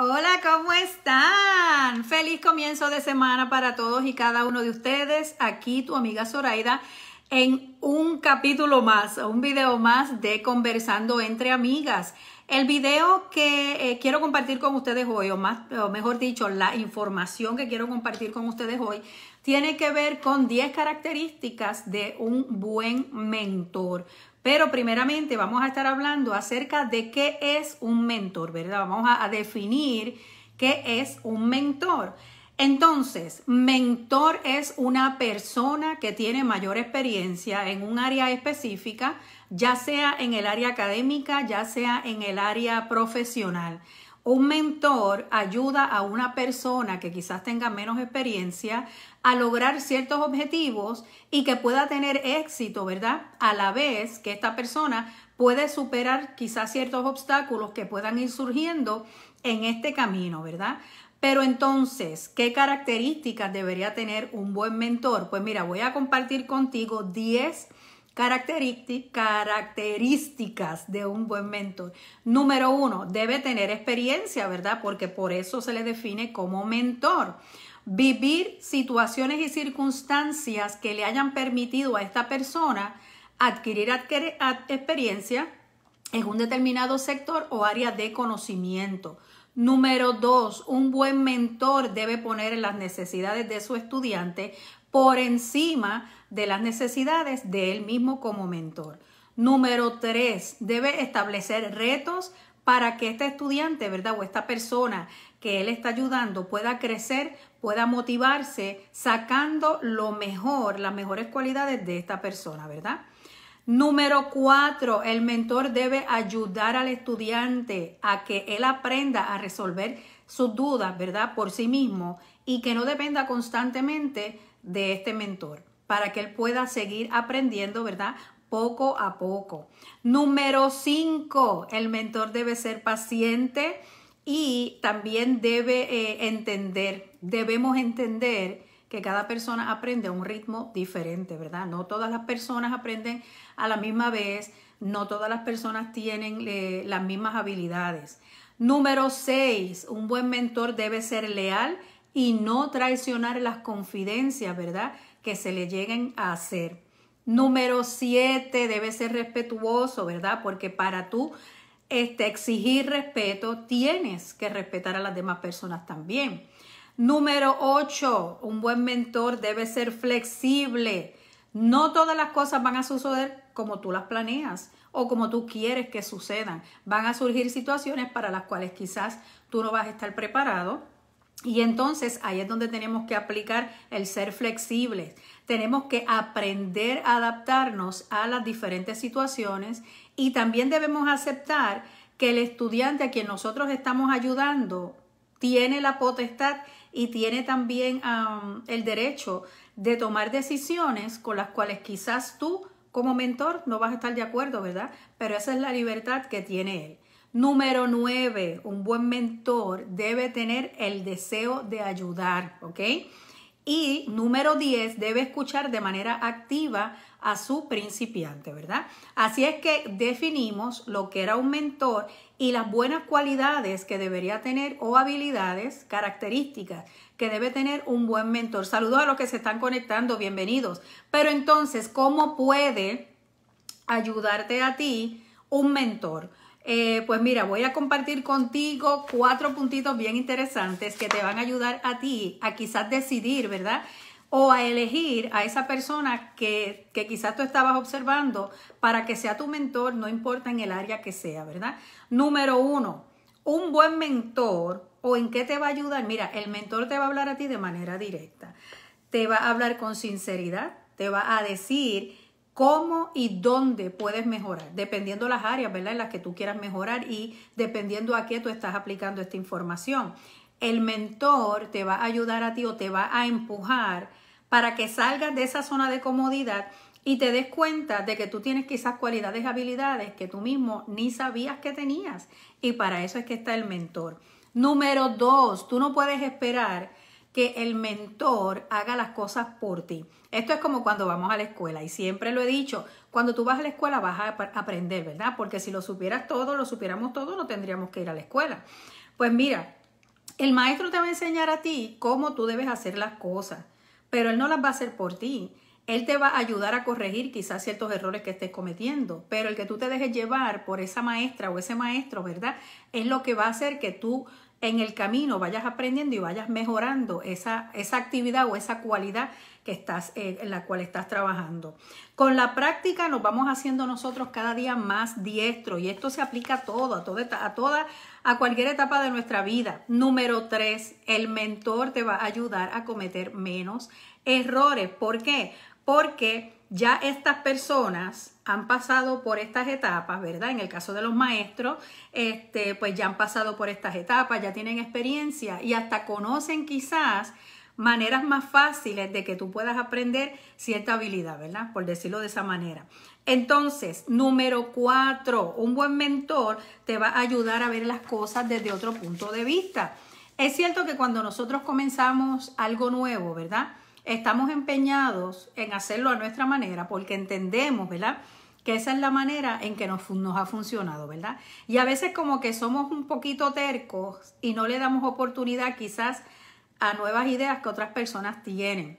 Hola, ¿cómo están? Feliz comienzo de semana para todos y cada uno de ustedes. Aquí tu amiga Zoraida en un capítulo más, un video más de Conversando entre Amigas. El video que eh, quiero compartir con ustedes hoy, o, más, o mejor dicho, la información que quiero compartir con ustedes hoy, tiene que ver con 10 características de un buen mentor. Pero primeramente vamos a estar hablando acerca de qué es un mentor, ¿verdad? Vamos a, a definir qué es un mentor. Entonces, mentor es una persona que tiene mayor experiencia en un área específica, ya sea en el área académica, ya sea en el área profesional. Un mentor ayuda a una persona que quizás tenga menos experiencia a lograr ciertos objetivos y que pueda tener éxito, ¿verdad? A la vez que esta persona puede superar quizás ciertos obstáculos que puedan ir surgiendo en este camino, ¿verdad? Pero entonces, ¿qué características debería tener un buen mentor? Pues mira, voy a compartir contigo 10 características de un buen mentor. Número uno, debe tener experiencia, ¿verdad? Porque por eso se le define como mentor. Vivir situaciones y circunstancias que le hayan permitido a esta persona adquirir, experiencia en un determinado sector o área de conocimiento. Número dos, un buen mentor debe poner en las necesidades de su estudiante por encima de las necesidades de él mismo como mentor. Número tres, debe establecer retos para que este estudiante, ¿verdad? O esta persona que él está ayudando pueda crecer, pueda motivarse, sacando lo mejor, las mejores cualidades de esta persona, ¿verdad? Número cuatro, el mentor debe ayudar al estudiante a que él aprenda a resolver sus dudas, ¿verdad? Por sí mismo y que no dependa constantemente de este mentor para que él pueda seguir aprendiendo, ¿verdad? Poco a poco. Número 5, el mentor debe ser paciente y también debe eh, entender, debemos entender que cada persona aprende a un ritmo diferente, ¿verdad? No todas las personas aprenden a la misma vez, no todas las personas tienen eh, las mismas habilidades. Número 6, un buen mentor debe ser leal y no traicionar las confidencias, ¿verdad? Que se le lleguen a hacer. Número 7, debe ser respetuoso, ¿verdad? Porque para tú este, exigir respeto, tienes que respetar a las demás personas también. Número 8, un buen mentor debe ser flexible. No todas las cosas van a suceder como tú las planeas o como tú quieres que sucedan. Van a surgir situaciones para las cuales quizás tú no vas a estar preparado. Y entonces ahí es donde tenemos que aplicar el ser flexibles. Tenemos que aprender a adaptarnos a las diferentes situaciones y también debemos aceptar que el estudiante a quien nosotros estamos ayudando tiene la potestad y tiene también el derecho de tomar decisiones con las cuales quizás tú como mentor no vas a estar de acuerdo, ¿verdad? Pero esa es la libertad que tiene él. Número nueve, un buen mentor debe tener el deseo de ayudar, ¿ok? Y número 10, debe escuchar de manera activa a su principiante, ¿verdad? Así es que definimos lo que era un mentor y las buenas cualidades que debería tener o habilidades, características que debe tener un buen mentor. Saludos a los que se están conectando, bienvenidos. Pero entonces, ¿cómo puede ayudarte a ti un mentor? Eh, pues mira, voy a compartir contigo cuatro puntitos bien interesantes que te van a ayudar a ti a quizás decidir, ¿verdad? O a elegir a esa persona que, que quizás tú estabas observando para que sea tu mentor, no importa en el área que sea, ¿verdad? Número uno, un buen mentor o en qué te va a ayudar. Mira, el mentor te va a hablar a ti de manera directa, te va a hablar con sinceridad, te va a decir cómo y dónde puedes mejorar, dependiendo las áreas ¿verdad? en las que tú quieras mejorar y dependiendo a qué tú estás aplicando esta información. El mentor te va a ayudar a ti o te va a empujar para que salgas de esa zona de comodidad y te des cuenta de que tú tienes quizás cualidades, y habilidades que tú mismo ni sabías que tenías. Y para eso es que está el mentor. Número dos, tú no puedes esperar que el mentor haga las cosas por ti. Esto es como cuando vamos a la escuela y siempre lo he dicho, cuando tú vas a la escuela vas a aprender, ¿verdad? Porque si lo supieras todo, lo supiéramos todo, no tendríamos que ir a la escuela. Pues mira, el maestro te va a enseñar a ti cómo tú debes hacer las cosas, pero él no las va a hacer por ti. Él te va a ayudar a corregir quizás ciertos errores que estés cometiendo, pero el que tú te dejes llevar por esa maestra o ese maestro, ¿verdad? Es lo que va a hacer que tú en el camino vayas aprendiendo y vayas mejorando esa, actividad o esa cualidad que estás, eh, en la cual estás trabajando. Con la práctica nos vamos haciendo nosotros cada día más diestros y esto se aplica a todo, a, toda, a cualquier etapa de nuestra vida. Número tres, el mentor te va a ayudar a cometer menos errores. ¿Por qué? porque ya estas personas han pasado por estas etapas, ¿verdad? En el caso de los maestros, este, pues ya han pasado por estas etapas, ya tienen experiencia y hasta conocen quizás maneras más fáciles de que tú puedas aprender cierta habilidad, ¿verdad? Por decirlo de esa manera. Entonces, número cuatro, un buen mentor te va a ayudar a ver las cosas desde otro punto de vista. Es cierto que cuando nosotros comenzamos algo nuevo, ¿verdad? estamos empeñados en hacerlo a nuestra manera porque entendemos, ¿verdad? Que esa es la manera en que nos, ha funcionado, ¿verdad? Y a veces como que somos un poquito tercos y no le damos oportunidad quizás a nuevas ideas que otras personas tienen.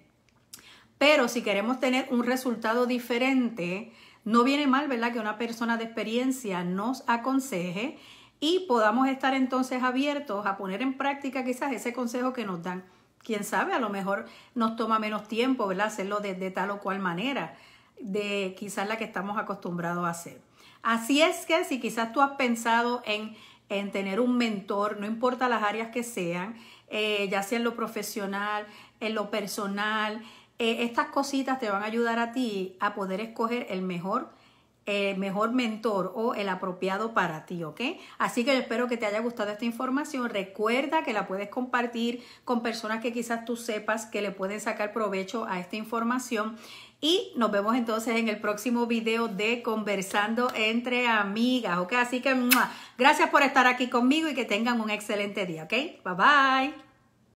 Pero si queremos tener un resultado diferente, no viene mal, ¿verdad? Que una persona de experiencia nos aconseje y podamos estar entonces abiertos a poner en práctica quizás ese consejo que nos dan quién sabe, a lo mejor nos toma menos tiempo, ¿verdad? Hacerlo de, tal o cual manera, de quizás la que estamos acostumbrados a hacer. Así es que si quizás tú has pensado en, tener un mentor, no importa las áreas que sean, eh, ya sea en lo profesional, en lo personal, eh, estas cositas te van a ayudar a ti a poder escoger el mejor eh, mejor mentor o el apropiado para ti, ¿ok? Así que espero que te haya gustado esta información. Recuerda que la puedes compartir con personas que quizás tú sepas que le pueden sacar provecho a esta información. Y nos vemos entonces en el próximo video de Conversando entre Amigas, ¿ok? Así que gracias por estar aquí conmigo y que tengan un excelente día, ¿ok? Bye bye.